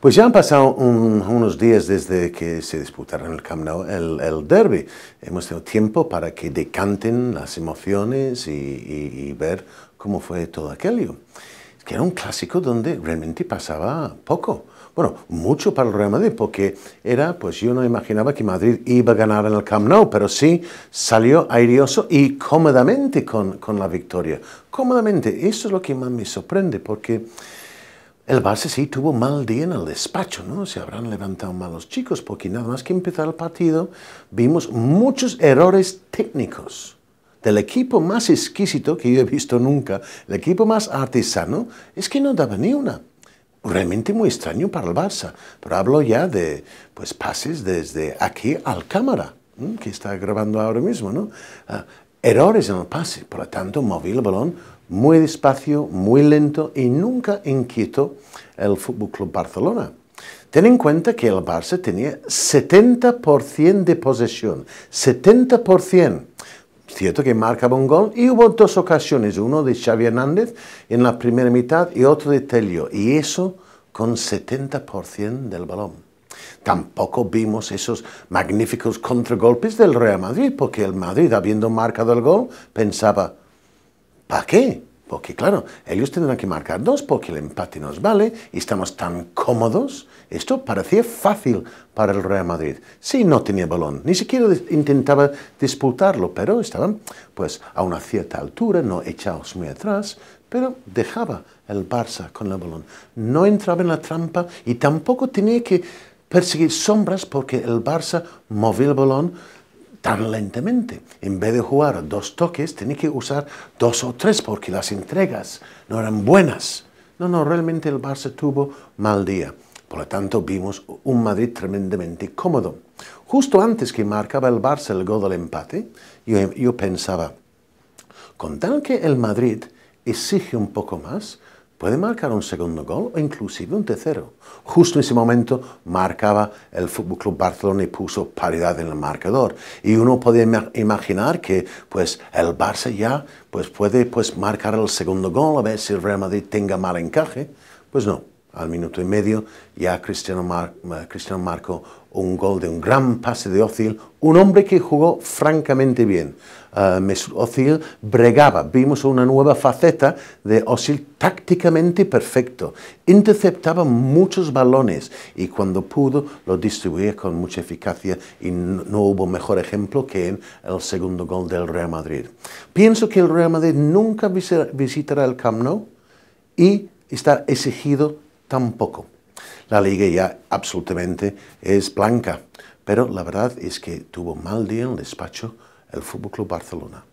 Pues ya han pasado unos días desde que se disputaron el Camp el, derby. Hemos tenido tiempo para que decanten las emociones y ver cómo fue todo aquello que era un clásico donde realmente pasaba poco. Bueno, mucho para el Real Madrid, porque era, pues yo no imaginaba que Madrid iba a ganar en el Camp Nou, pero sí salió airioso y cómodamente con, la victoria. Cómodamente, eso es lo que más me sorprende, porque el Barça sí tuvo mal día en el despacho, ¿no? Se habrán levantado mal los chicos, porque nada más que empezar el partido vimos muchos errores técnicos del equipo más exquisito que yo he visto nunca, el equipo más artesano, es que no daba ni una. Realmente muy extraño para el Barça, pero hablo ya de pues, pases desde aquí al cámara, que está grabando ahora mismo, ¿no? Ah, errores en el pase, por lo tanto, moví el balón muy despacio, muy lento y nunca inquieto el FC Barcelona. Ten en cuenta que el Barça tenía 70% de posesión, 70% cierto que marcaba un gol y hubo dos ocasiones, uno de Xavi Hernández en la primera mitad y otro de Telio, y eso con 70% del balón. Tampoco vimos esos magníficos contragolpes del Real Madrid, porque el Madrid, habiendo marcado el gol, pensaba, ¿para qué? Porque claro, ellos tendrán que marcar dos porque el empate nos vale y estamos tan cómodos. Esto parecía fácil para el Real Madrid. Sí, no tenía balón, ni siquiera intentaba disputarlo, pero estaban pues a una cierta altura, no echados muy atrás, pero dejaba el Barça con el balón. No entraba en la trampa y tampoco tenía que perseguir sombras porque el Barça movía el balón tan lentamente. En vez de jugar dos toques, tenía que usar dos o tres porque las entregas no eran buenas. No, no, realmente el Barça tuvo mal día. Por lo tanto, vimos un Madrid tremendamente cómodo. Justo antes que marcaba el Barça el gol del empate, yo pensaba, con tal que el Madrid exige un poco más, puede marcar un segundo gol o inclusive un tercero. Justo en ese momento marcaba el Fútbol Club Barcelona y puso paridad en el marcador. Y uno podía imaginar que pues, el Barça ya pues, puede pues, marcar el segundo gol, a ver si el Real Madrid tenga mal encaje. Pues no, al minuto y medio, ya Cristiano, Marco un gol de un gran pase de Ozil, un hombre que jugó francamente bien. Eh, ocil bregaba, vimos una nueva faceta de Ozil tácticamente perfecto, interceptaba muchos balones y cuando pudo lo distribuía con mucha eficacia y no, hubo mejor ejemplo que en el segundo gol del Real Madrid. Pienso que el Real Madrid nunca visitará el Camp Nou y está exigido Tampoco. La liga ya absolutamente es blanca, pero la verdad es que tuvo mal día en el despacho el Fútbol Club Barcelona.